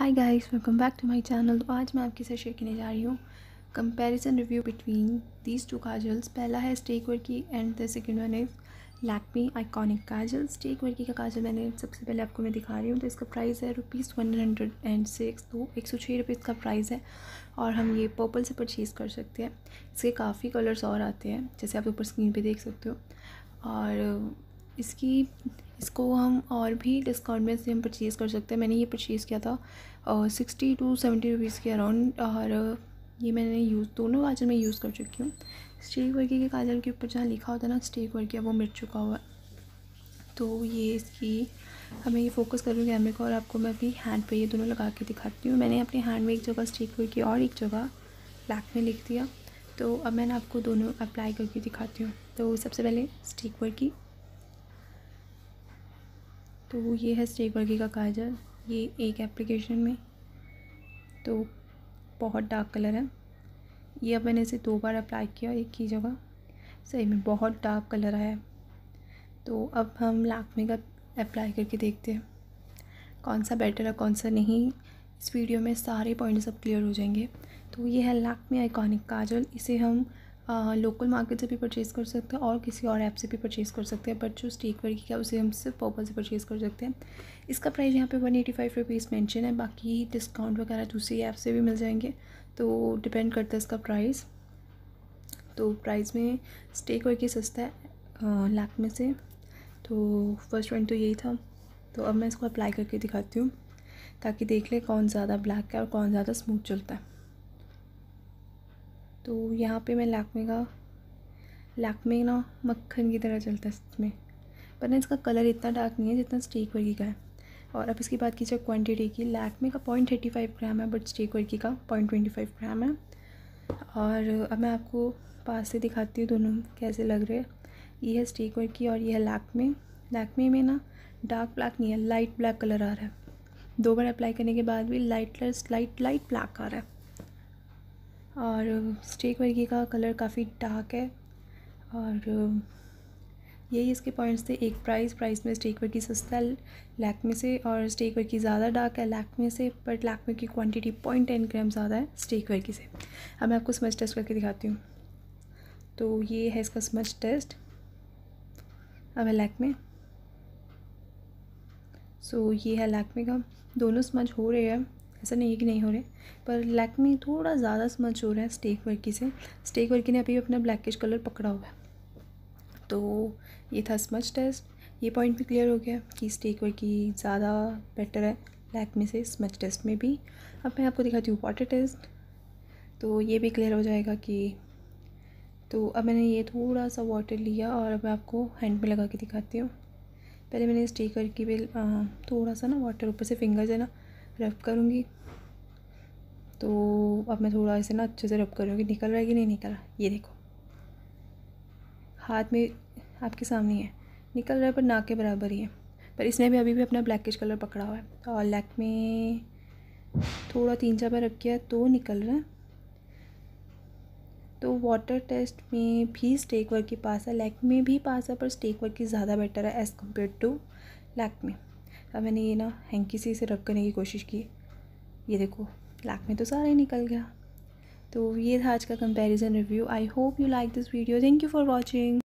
high guys welcome back to my channel तो आज मैं आपके साथ शेयर करने जा रही हूँ comparison review between these two kajals पहला है stay quirky and the second one is Lakme iconic kajal stay quirky का काजल मैंने सबसे पहले आपको मैं दिखा रही हूँ तो इसका प्राइस है rupees one hundred and six तो एक सौ छः रुपये इसका प्राइस है और हम ये पर्पल से परचेज़ कर सकते हैं इसके काफ़ी कलर्स और आते हैं जैसे आप ऊपर स्क्रीन पर देख सकते हो और इसकी इसको हम और भी डिस्काउंट में से हम परचेज़ कर सकते हैं मैंने ये परचेज़ किया था सिक्सटी टू सेवेंटी रुपीज़ के अराउंड और ये मैंने यूज़ दोनों काजल मैं यूज़ कर चुकी हूँ स्टेक वर्क के काजल के ऊपर जहाँ लिखा होता है ना स्टेक वर्क वो मिट चुका हुआ है तो ये इसकी हमें ये फोकस करूँ कैमरे को और आपको मैं अपनी हैंड पे ये दोनों लगा के दिखाती हूँ मैंने अपने हैंड में एक जगह स्टेक वर्की और एक जगह ब्लैक में लिख दिया तो अब मैंने आपको दोनों अप्लाई करके दिखाती हूँ तो सबसे पहले स्टिक वर्की तो ये है स्टेक वर्गी का काजल ये एक एप्लीकेशन में तो बहुत डार्क कलर है ये अब मैंने इसे दो बार अप्लाई किया एक ही जगह सही में बहुत डार्क कलर आया तो अब हम लैक्मे का अप्लाई करके देखते हैं कौन सा बेटर है कौन सा नहीं इस वीडियो में सारे पॉइंट्स अब क्लियर हो जाएंगे तो ये है लैक्मे आइकॉनिक काजल इसे हम लोकल मार्केट से भी परचेज़ कर सकते हैं और किसी और ऐप से भी परचेज़ कर सकते हैं बट जो स्टेक वर्क क्या उसे हम सिर्फ पर्पल से परचेज़ कर सकते हैं इसका प्राइस यहाँ पे one eighty five rupees mention है बाकी डिस्काउंट वगैरह दूसरी ऐप से भी मिल जाएंगे तो डिपेंड करता है इसका प्राइस तो प्राइस में स्टेक वर्क ही सस्ता है लैक में से तो फर्स्ट पॉइंट तो यही था तो अब मैं इसको अप्लाई करके दिखाती हूँ ताकि देख ले कौन ज़्यादा ब्लैक है और कौन ज़्यादा स्मूथ चलता है तो यहाँ पे मैं लैकमे का लैकमे ना मक्खन की तरह चलता है इसमें पर ना इसका कलर इतना डार्क नहीं है जितना स्टेक वर्गी का है और अब इसकी बात की जाए क्वान्टिटी की लैकमे का पॉइंट थर्टी फाइव ग्राम है बट स्टेक वर्गी का पॉइंट ट्वेंटी फाइव ग्राम है और अब मैं आपको पास से दिखाती हूँ दोनों कैसे लग रहे हैं ये है स्टेक वर्की और ये है लैकमे लैक्मे में ना डार्क ब्लैक नहीं है लाइट ब्लैक कलर आ रहा है दो बार अप्लाई करने के बाद भी light colour light light black आ रहा है और स्टेक वर्गी का कलर काफ़ी डार्क है और यही इसके पॉइंट्स थे एक प्राइस प्राइस में स्टेक वर्की सस्ता है लैक में से और स्टेक वर्की ज़्यादा डार्क है लैक में से बट लैक में की क्वांटिटी पॉइंट टेन ग्राम ज़्यादा है स्टेक वर्की से अब मैं आपको स्मच टेस्ट करके दिखाती हूँ तो ये है इसका स्मच टेस्ट अब है लैक में सो ये है लैक में का दोनों स्मच हो रहे हैं ऐसा नहीं है कि नहीं हो रहे पर लैक में थोड़ा ज़्यादा स्मच हो रहा है स्टेक वर्की से स्टेक वर्की ने अभी अपना ब्लैकिश कलर पकड़ा हुआ है तो ये था स्मच टेस्ट ये पॉइंट भी क्लियर हो गया कि स्टेक वर्की ज़्यादा बेटर है लैक में से स्मच टेस्ट में भी अब मैं आपको दिखाती हूँ वाटर टेस्ट तो ये भी क्लियर हो जाएगा कि तो अब मैंने ये थोड़ा सा वाटर लिया और अब मैं आपको हैंड में लगा के दिखाती हूँ पहले मैंने स्टेक वर्की भी थोड़ा सा ना वाटर ऊपर से फिंगर्स है ना रब करूँगी तो अब मैं थोड़ा इसे ना अच्छे से रब करूँगी निकल रहा है कि नहीं निकल रहा ये देखो हाथ में आपके सामने है निकल रहा है पर नाक के बराबर ही है पर इसने भी अभी भी अपना ब्लैकिश कलर पकड़ा हुआ है और लैक में थोड़ा तीन चार बार रब किया तो निकल रहा है तो वाटर टेस्ट में भी स्टेक वर्क की पास है लैक में भी पास है पर स्टेक वर्क की ज़्यादा बेटर है एज़ कम्पेयर टू लैक में अब मैंने ये ना हैंकी से इसे रब करने की कोशिश की ये देखो ब्लैक में तो सारा ही निकल गया तो ये था आज का comparison review I hope you like this video thank you for watching